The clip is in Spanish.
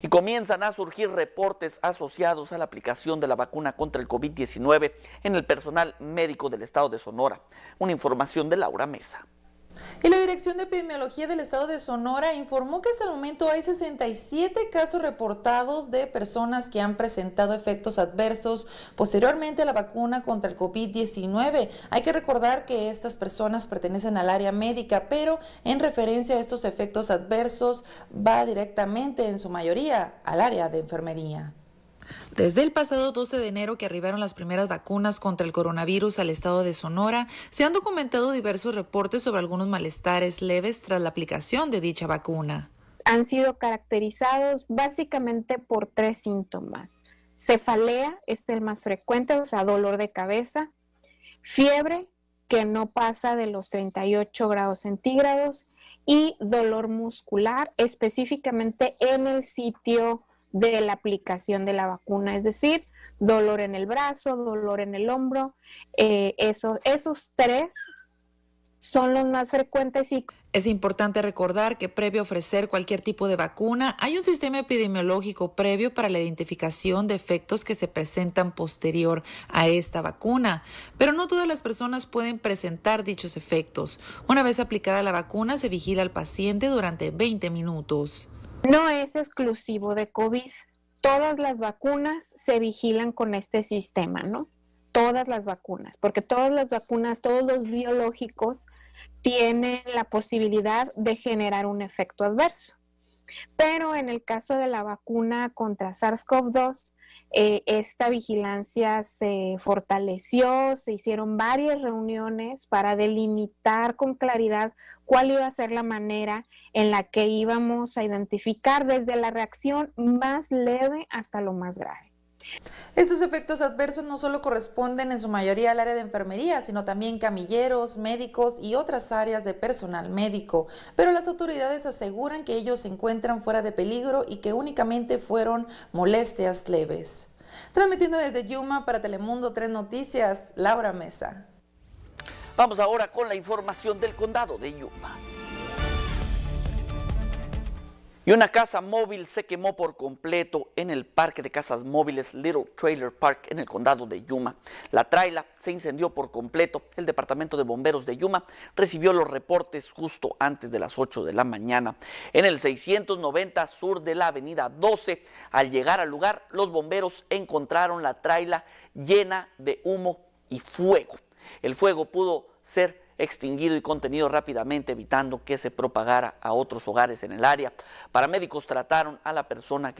Y comienzan a surgir reportes asociados a la aplicación de la vacuna contra el COVID-19 en el personal médico del estado de Sonora. Una información de Laura Mesa. Y la Dirección de Epidemiología del Estado de Sonora informó que hasta el momento hay 67 casos reportados de personas que han presentado efectos adversos posteriormente a la vacuna contra el COVID-19. Hay que recordar que estas personas pertenecen al área médica, pero en referencia a estos efectos adversos va directamente en su mayoría al área de enfermería. Desde el pasado 12 de enero que arribaron las primeras vacunas contra el coronavirus al estado de Sonora, se han documentado diversos reportes sobre algunos malestares leves tras la aplicación de dicha vacuna. Han sido caracterizados básicamente por tres síntomas. Cefalea este es el más frecuente, o sea, dolor de cabeza, fiebre que no pasa de los 38 grados centígrados y dolor muscular, específicamente en el sitio de la aplicación de la vacuna, es decir, dolor en el brazo, dolor en el hombro, eh, esos, tres son los más frecuentes y... Es importante recordar que previo a ofrecer cualquier tipo de vacuna, hay un sistema epidemiológico previo para la identificación de efectos que se presentan posterior a esta vacuna, pero no todas las personas pueden presentar dichos efectos. Una vez aplicada la vacuna, se vigila al paciente durante 20 minutos. No es exclusivo de COVID. Todas las vacunas se vigilan con este sistema, ¿no? Todas las vacunas, porque todas las vacunas, todos los biológicos tienen la posibilidad de generar un efecto adverso. Pero en el caso de la vacuna contra SARS-CoV-2, eh, esta vigilancia se fortaleció, se hicieron varias reuniones para delimitar con claridad cuál iba a ser la manera en la que íbamos a identificar desde la reacción más leve hasta lo más grave. Estos efectos adversos no solo corresponden en su mayoría al área de enfermería, sino también camilleros, médicos y otras áreas de personal médico, pero las autoridades aseguran que ellos se encuentran fuera de peligro y que únicamente fueron molestias leves. Transmitiendo desde Yuma para Telemundo Tres Noticias, Laura Mesa. Vamos ahora con la información del condado de Yuma. Y una casa móvil se quemó por completo en el parque de casas móviles Little Trailer Park en el condado de Yuma. La traila se incendió por completo. El departamento de bomberos de Yuma recibió los reportes justo antes de las 8 de la mañana. En el 690 sur de la avenida 12, al llegar al lugar, los bomberos encontraron la traila llena de humo y fuego. El fuego pudo ser extinguido y contenido rápidamente, evitando que se propagara a otros hogares en el área. Paramédicos trataron a la persona que